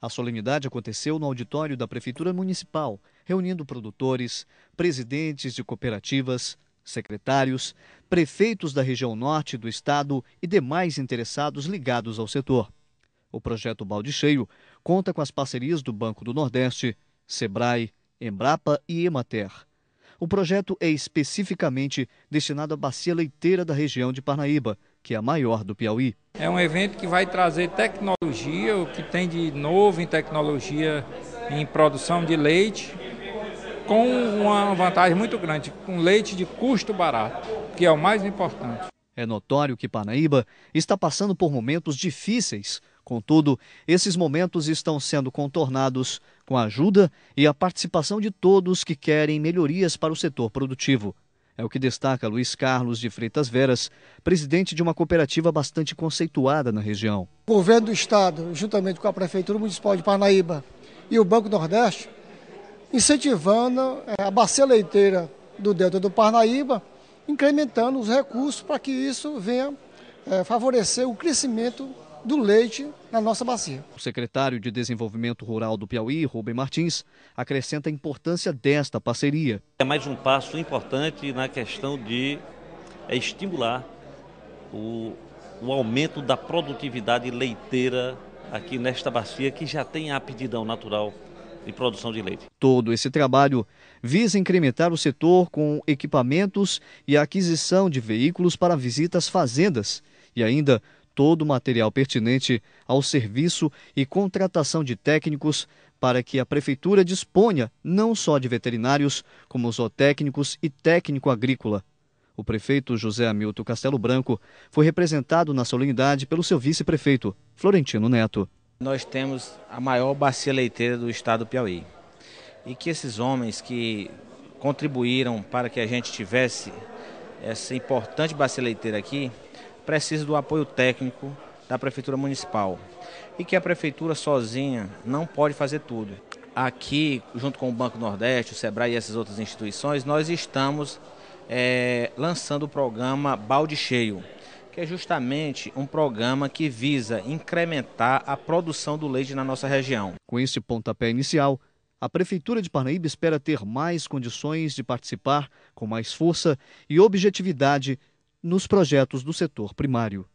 A solenidade aconteceu no auditório da Prefeitura Municipal, reunindo produtores, presidentes de cooperativas, secretários, prefeitos da região norte do estado e demais interessados ligados ao setor. O projeto Balde Cheio conta com as parcerias do Banco do Nordeste, Sebrae, Embrapa e Emater. O projeto é especificamente destinado à bacia leiteira da região de Parnaíba, que é a maior do Piauí. É um evento que vai trazer tecnologia, o que tem de novo em tecnologia em produção de leite, com uma vantagem muito grande, com leite de custo barato, que é o mais importante. É notório que Paraíba está passando por momentos difíceis. Contudo, esses momentos estão sendo contornados com a ajuda e a participação de todos que querem melhorias para o setor produtivo. É o que destaca Luiz Carlos de Freitas Veras, presidente de uma cooperativa bastante conceituada na região. O governo do estado, juntamente com a Prefeitura Municipal de Parnaíba e o Banco Nordeste, incentivando é, a bacia leiteira do Delta do Parnaíba, incrementando os recursos para que isso venha é, favorecer o crescimento do leite na nossa bacia. O secretário de Desenvolvimento Rural do Piauí, Rubem Martins, acrescenta a importância desta parceria. É mais um passo importante na questão de é estimular o, o aumento da produtividade leiteira aqui nesta bacia que já tem a aptidão natural de produção de leite. Todo esse trabalho visa incrementar o setor com equipamentos e a aquisição de veículos para visitas fazendas e ainda todo o material pertinente ao serviço e contratação de técnicos para que a Prefeitura disponha não só de veterinários, como zootécnicos e técnico agrícola. O prefeito José Hamilton Castelo Branco foi representado na solenidade pelo seu vice-prefeito, Florentino Neto. Nós temos a maior bacia leiteira do estado do Piauí. E que esses homens que contribuíram para que a gente tivesse essa importante bacia leiteira aqui, precisa do apoio técnico da Prefeitura Municipal e que a Prefeitura sozinha não pode fazer tudo. Aqui, junto com o Banco Nordeste, o SEBRAE e essas outras instituições, nós estamos é, lançando o programa Balde Cheio, que é justamente um programa que visa incrementar a produção do leite na nossa região. Com esse pontapé inicial, a Prefeitura de Parnaíba espera ter mais condições de participar com mais força e objetividade nos projetos do setor primário.